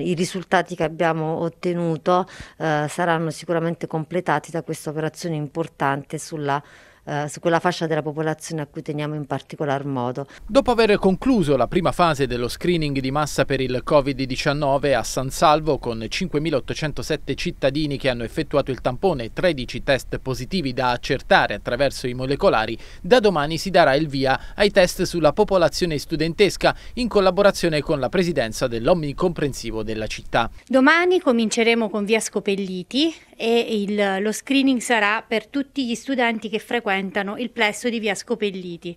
I risultati che abbiamo ottenuto eh, saranno sicuramente completati da questa operazione importante sulla eh, su quella fascia della popolazione a cui teniamo in particolar modo. Dopo aver concluso la prima fase dello screening di massa per il Covid-19 a San Salvo con 5.807 cittadini che hanno effettuato il tampone e 13 test positivi da accertare attraverso i molecolari, da domani si darà il via ai test sulla popolazione studentesca in collaborazione con la presidenza dell'Omnicomprensivo della città. Domani cominceremo con via Scopelliti, e il, lo screening sarà per tutti gli studenti che frequentano il plesso di via Scopelliti.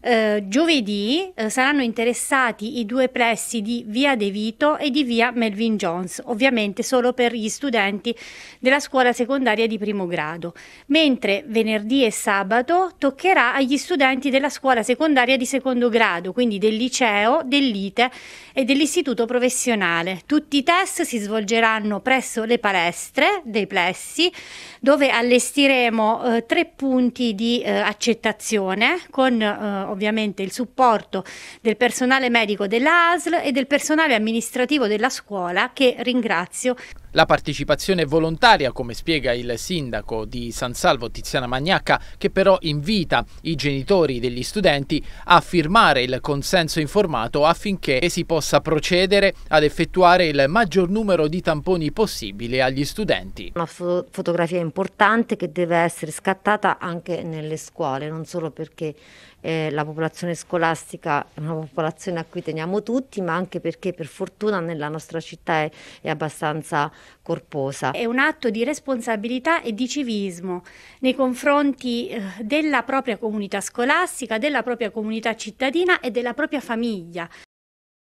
Eh, giovedì eh, saranno interessati i due pressi di Via De Vito e di Via Melvin Jones, ovviamente solo per gli studenti della scuola secondaria di primo grado, mentre venerdì e sabato toccherà agli studenti della scuola secondaria di secondo grado, quindi del liceo, dell'ITE e dell'istituto professionale. Tutti i test si svolgeranno presso le palestre dei plessi, dove allestiremo eh, tre punti di eh, accettazione con eh, ovviamente il supporto del personale medico della ASL e del personale amministrativo della scuola che ringrazio. La partecipazione volontaria, come spiega il sindaco di San Salvo Tiziana Magnacca, che però invita i genitori degli studenti a firmare il consenso informato affinché si possa procedere ad effettuare il maggior numero di tamponi possibile agli studenti. Una fotografia importante che deve essere scattata anche nelle scuole, non solo perché eh, la popolazione scolastica è una popolazione a cui teniamo tutti, ma anche perché per fortuna nella nostra città è, è abbastanza corposa. È un atto di responsabilità e di civismo nei confronti eh, della propria comunità scolastica, della propria comunità cittadina e della propria famiglia,